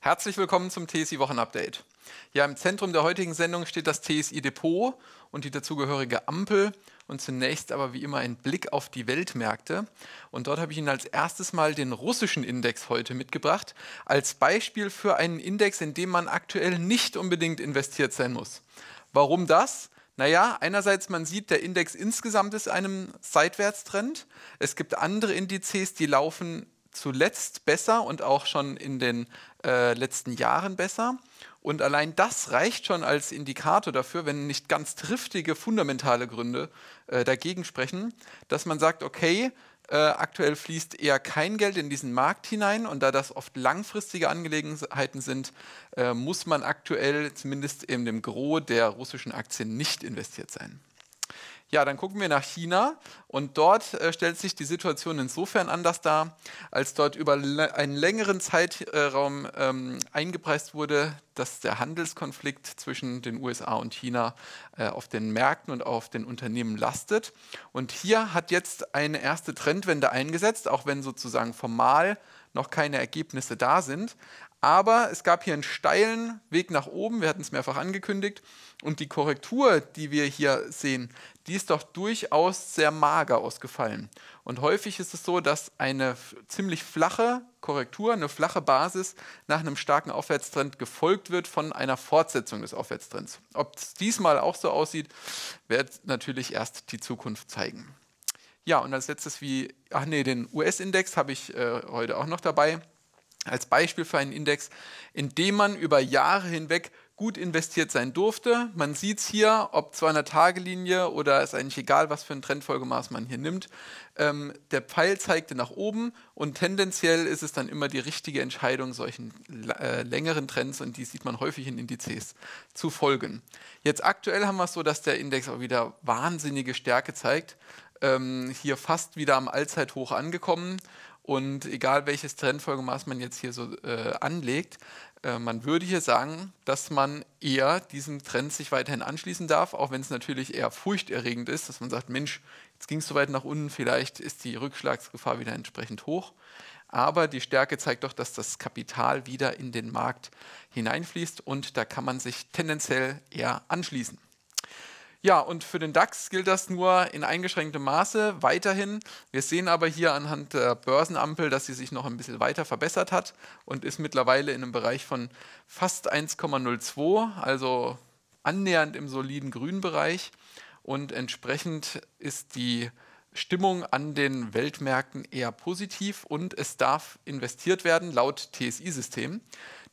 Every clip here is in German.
Herzlich willkommen zum TSI Wochenupdate. Ja, im Zentrum der heutigen Sendung steht das TSI Depot und die dazugehörige Ampel und zunächst aber wie immer ein Blick auf die Weltmärkte und dort habe ich Ihnen als erstes mal den russischen Index heute mitgebracht als Beispiel für einen Index, in dem man aktuell nicht unbedingt investiert sein muss. Warum das? Naja, einerseits man sieht, der Index insgesamt ist einem Seitwärtstrend. Es gibt andere Indizes, die laufen zuletzt besser und auch schon in den äh, letzten Jahren besser. Und allein das reicht schon als Indikator dafür, wenn nicht ganz triftige, fundamentale Gründe äh, dagegen sprechen, dass man sagt, okay, äh, aktuell fließt eher kein Geld in diesen Markt hinein und da das oft langfristige Angelegenheiten sind, äh, muss man aktuell zumindest in dem Gros der russischen Aktien nicht investiert sein. Ja, dann gucken wir nach China und dort äh, stellt sich die Situation insofern anders dar, als dort über einen längeren Zeitraum ähm, eingepreist wurde, dass der Handelskonflikt zwischen den USA und China äh, auf den Märkten und auf den Unternehmen lastet. Und hier hat jetzt eine erste Trendwende eingesetzt, auch wenn sozusagen formal noch keine Ergebnisse da sind. Aber es gab hier einen steilen Weg nach oben, wir hatten es mehrfach angekündigt. Und die Korrektur, die wir hier sehen, die ist doch durchaus sehr mager ausgefallen. Und häufig ist es so, dass eine ziemlich flache Korrektur, eine flache Basis nach einem starken Aufwärtstrend gefolgt wird von einer Fortsetzung des Aufwärtstrends. Ob es diesmal auch so aussieht, wird natürlich erst die Zukunft zeigen. Ja, und als letztes wie, ach nee, den US-Index habe ich äh, heute auch noch dabei, als Beispiel für einen Index, in dem man über Jahre hinweg gut investiert sein durfte. Man sieht es hier, ob 200-Tage-Linie oder ist eigentlich egal, was für ein Trendfolgemaß man hier nimmt. Ähm, der Pfeil zeigte nach oben und tendenziell ist es dann immer die richtige Entscheidung, solchen äh, längeren Trends, und die sieht man häufig in Indizes, zu folgen. Jetzt aktuell haben wir es so, dass der Index auch wieder wahnsinnige Stärke zeigt ähm, hier fast wieder am Allzeithoch angekommen. Und egal welches Trendfolgemaß man jetzt hier so äh, anlegt, äh, man würde hier sagen, dass man eher diesem Trend sich weiterhin anschließen darf, auch wenn es natürlich eher furchterregend ist, dass man sagt, Mensch, jetzt ging es so weit nach unten, vielleicht ist die Rückschlagsgefahr wieder entsprechend hoch. Aber die Stärke zeigt doch, dass das Kapital wieder in den Markt hineinfließt und da kann man sich tendenziell eher anschließen. Ja, und für den DAX gilt das nur in eingeschränktem Maße weiterhin. Wir sehen aber hier anhand der Börsenampel, dass sie sich noch ein bisschen weiter verbessert hat und ist mittlerweile in einem Bereich von fast 1,02, also annähernd im soliden grünen Bereich. Und entsprechend ist die Stimmung an den Weltmärkten eher positiv und es darf investiert werden laut TSI-System.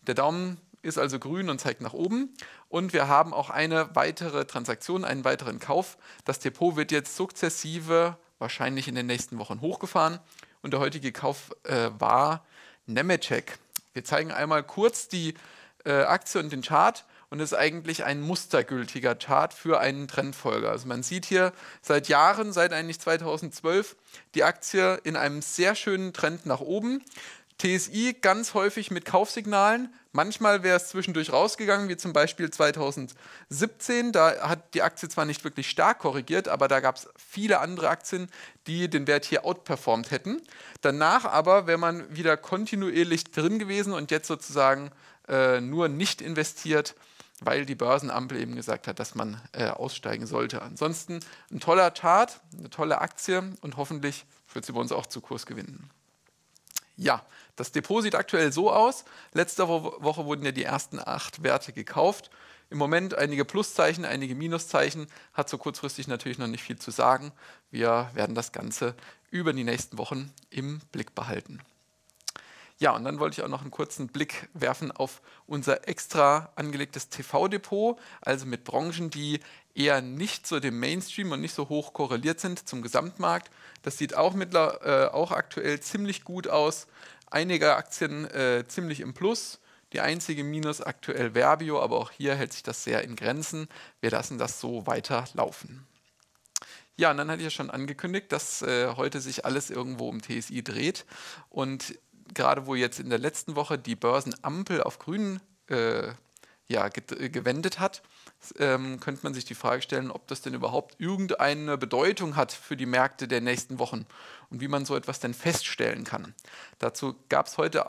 Der Daumen ist also grün und zeigt nach oben. Und wir haben auch eine weitere Transaktion, einen weiteren Kauf. Das Depot wird jetzt sukzessive, wahrscheinlich in den nächsten Wochen hochgefahren. Und der heutige Kauf äh, war Nemetschek. Wir zeigen einmal kurz die äh, Aktie und den Chart. Und es ist eigentlich ein mustergültiger Chart für einen Trendfolger. Also man sieht hier seit Jahren, seit eigentlich 2012, die Aktie in einem sehr schönen Trend nach oben. TSI ganz häufig mit Kaufsignalen. Manchmal wäre es zwischendurch rausgegangen, wie zum Beispiel 2017. Da hat die Aktie zwar nicht wirklich stark korrigiert, aber da gab es viele andere Aktien, die den Wert hier outperformt hätten. Danach aber wäre man wieder kontinuierlich drin gewesen und jetzt sozusagen äh, nur nicht investiert, weil die Börsenampel eben gesagt hat, dass man äh, aussteigen sollte. Ansonsten ein toller Tat, eine tolle Aktie und hoffentlich wird sie bei uns auch zu Kurs gewinnen. Ja, das Depot sieht aktuell so aus. Letzte Woche wurden ja die ersten acht Werte gekauft. Im Moment einige Pluszeichen, einige Minuszeichen, hat so kurzfristig natürlich noch nicht viel zu sagen. Wir werden das Ganze über die nächsten Wochen im Blick behalten. Ja, und dann wollte ich auch noch einen kurzen Blick werfen auf unser extra angelegtes TV-Depot, also mit Branchen, die eher nicht so dem Mainstream und nicht so hoch korreliert sind zum Gesamtmarkt. Das sieht auch, mittler, äh, auch aktuell ziemlich gut aus. Einige Aktien äh, ziemlich im Plus. Die einzige Minus aktuell Verbio, aber auch hier hält sich das sehr in Grenzen. Wir lassen das so weiter laufen. Ja, und dann hatte ich ja schon angekündigt, dass äh, heute sich alles irgendwo um TSI dreht. Und gerade wo jetzt in der letzten Woche die Börsenampel auf grün äh, ja, äh, gewendet hat, ähm, könnte man sich die Frage stellen, ob das denn überhaupt irgendeine Bedeutung hat für die Märkte der nächsten Wochen und wie man so etwas denn feststellen kann. Dazu gab es heute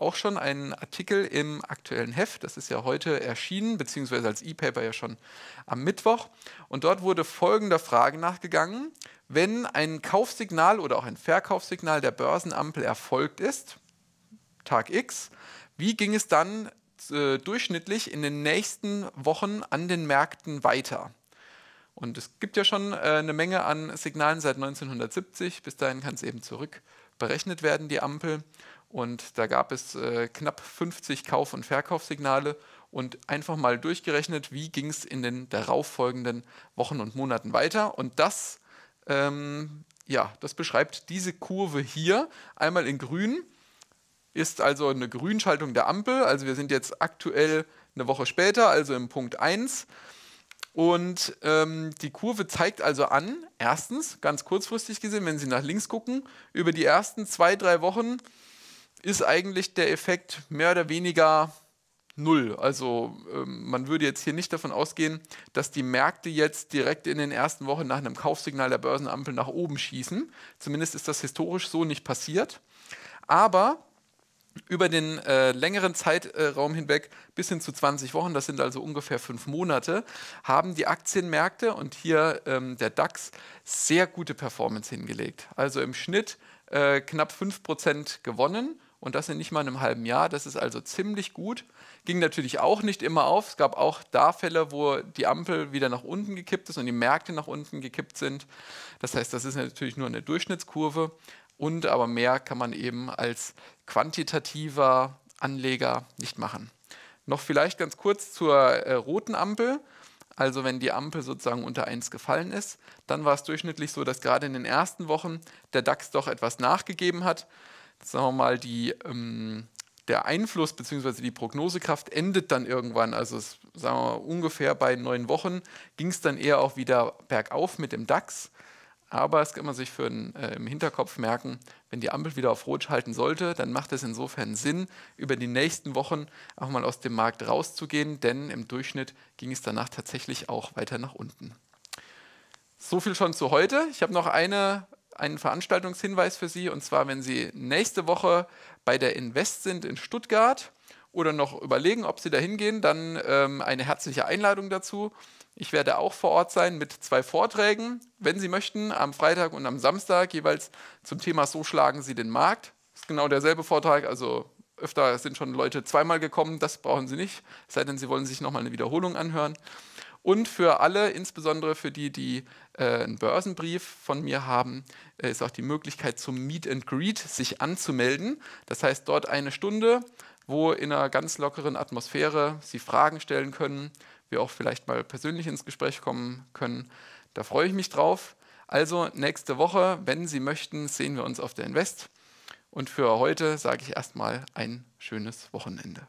äh, auch schon einen Artikel im aktuellen Heft, das ist ja heute erschienen, beziehungsweise als E-Paper ja schon am Mittwoch. Und dort wurde folgender Frage nachgegangen. Wenn ein Kaufsignal oder auch ein Verkaufssignal der Börsenampel erfolgt ist, Tag X, wie ging es dann äh, durchschnittlich in den nächsten Wochen an den Märkten weiter. Und es gibt ja schon äh, eine Menge an Signalen seit 1970. Bis dahin kann es eben zurück berechnet werden, die Ampel. Und da gab es äh, knapp 50 Kauf- und Verkaufssignale und einfach mal durchgerechnet, wie ging es in den darauffolgenden Wochen und Monaten weiter. Und das, ähm, ja, das beschreibt diese Kurve hier einmal in grün ist also eine Grünschaltung der Ampel. Also wir sind jetzt aktuell eine Woche später, also im Punkt 1. Und ähm, die Kurve zeigt also an, erstens, ganz kurzfristig gesehen, wenn Sie nach links gucken, über die ersten zwei, drei Wochen ist eigentlich der Effekt mehr oder weniger null. Also ähm, man würde jetzt hier nicht davon ausgehen, dass die Märkte jetzt direkt in den ersten Wochen nach einem Kaufsignal der Börsenampel nach oben schießen. Zumindest ist das historisch so nicht passiert. Aber über den äh, längeren Zeitraum hinweg bis hin zu 20 Wochen, das sind also ungefähr fünf Monate, haben die Aktienmärkte und hier ähm, der DAX sehr gute Performance hingelegt. Also im Schnitt äh, knapp 5% gewonnen und das in nicht mal einem halben Jahr. Das ist also ziemlich gut. Ging natürlich auch nicht immer auf. Es gab auch da Fälle, wo die Ampel wieder nach unten gekippt ist und die Märkte nach unten gekippt sind. Das heißt, das ist natürlich nur eine Durchschnittskurve. Und aber mehr kann man eben als quantitativer Anleger nicht machen. Noch vielleicht ganz kurz zur äh, roten Ampel. Also wenn die Ampel sozusagen unter 1 gefallen ist, dann war es durchschnittlich so, dass gerade in den ersten Wochen der DAX doch etwas nachgegeben hat. Sagen wir mal, die, ähm, der Einfluss bzw. die Prognosekraft endet dann irgendwann. Also es, sagen wir mal, ungefähr bei neun Wochen ging es dann eher auch wieder bergauf mit dem DAX. Aber es kann man sich für einen, äh, im Hinterkopf merken, wenn die Ampel wieder auf Rot schalten sollte, dann macht es insofern Sinn, über die nächsten Wochen auch mal aus dem Markt rauszugehen, denn im Durchschnitt ging es danach tatsächlich auch weiter nach unten. So viel schon zu heute. Ich habe noch eine, einen Veranstaltungshinweis für Sie, und zwar, wenn Sie nächste Woche bei der Invest sind in Stuttgart, oder noch überlegen, ob Sie da hingehen, dann ähm, eine herzliche Einladung dazu. Ich werde auch vor Ort sein mit zwei Vorträgen, wenn Sie möchten, am Freitag und am Samstag, jeweils zum Thema So schlagen Sie den Markt. Das ist genau derselbe Vortrag, also öfter sind schon Leute zweimal gekommen, das brauchen Sie nicht, es sei denn, Sie wollen sich nochmal eine Wiederholung anhören. Und für alle, insbesondere für die, die äh, einen Börsenbrief von mir haben, äh, ist auch die Möglichkeit zum Meet and Greet sich anzumelden. Das heißt, dort eine Stunde wo in einer ganz lockeren Atmosphäre Sie Fragen stellen können, wir auch vielleicht mal persönlich ins Gespräch kommen können. Da freue ich mich drauf. Also nächste Woche, wenn Sie möchten, sehen wir uns auf der Invest. Und für heute sage ich erstmal ein schönes Wochenende.